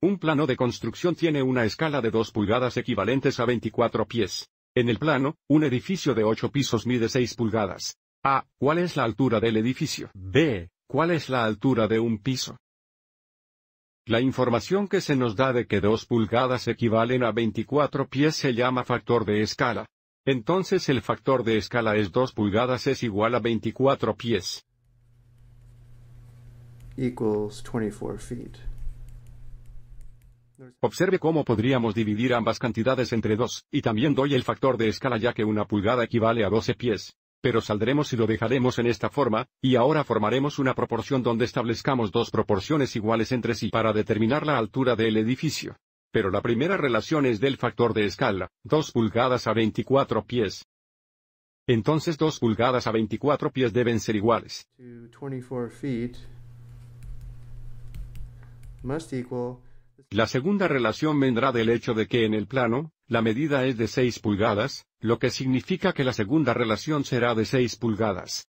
Un plano de construcción tiene una escala de 2 pulgadas equivalentes a 24 pies. En el plano, un edificio de 8 pisos mide 6 pulgadas. A. ¿Cuál es la altura del edificio? B. ¿Cuál es la altura de un piso? La información que se nos da de que 2 pulgadas equivalen a 24 pies se llama factor de escala. Entonces el factor de escala es 2 pulgadas es igual a 24 pies. 24 feet. Observe cómo podríamos dividir ambas cantidades entre dos, y también doy el factor de escala ya que una pulgada equivale a 12 pies. Pero saldremos y lo dejaremos en esta forma, y ahora formaremos una proporción donde establezcamos dos proporciones iguales entre sí para determinar la altura del edificio. Pero la primera relación es del factor de escala, 2 pulgadas a 24 pies. Entonces 2 pulgadas a 24 pies deben ser iguales. La segunda relación vendrá del hecho de que en el plano, la medida es de 6 pulgadas, lo que significa que la segunda relación será de 6 pulgadas.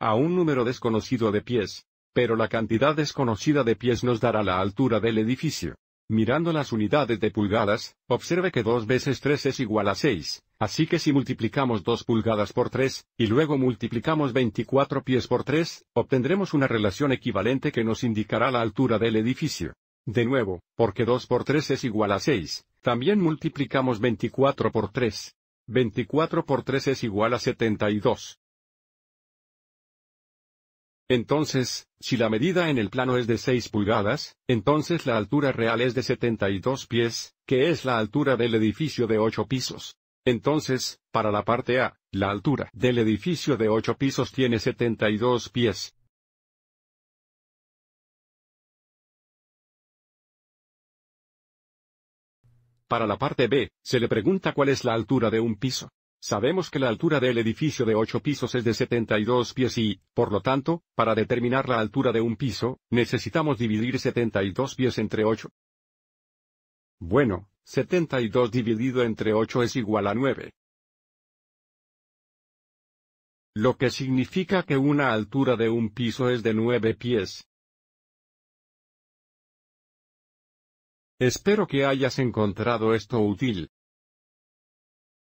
A un número desconocido de pies, pero la cantidad desconocida de pies nos dará la altura del edificio. Mirando las unidades de pulgadas, observe que 2 veces 3 es igual a 6, así que si multiplicamos 2 pulgadas por 3, y luego multiplicamos 24 pies por 3, obtendremos una relación equivalente que nos indicará la altura del edificio. De nuevo, porque 2 por 3 es igual a 6, también multiplicamos 24 por 3. 24 por 3 es igual a 72. Entonces, si la medida en el plano es de 6 pulgadas, entonces la altura real es de 72 pies, que es la altura del edificio de 8 pisos. Entonces, para la parte A, la altura del edificio de 8 pisos tiene 72 pies. Para la parte B, se le pregunta cuál es la altura de un piso. Sabemos que la altura del edificio de 8 pisos es de 72 pies y, por lo tanto, para determinar la altura de un piso, necesitamos dividir 72 pies entre 8. Bueno, 72 dividido entre 8 es igual a 9. Lo que significa que una altura de un piso es de 9 pies. Espero que hayas encontrado esto útil.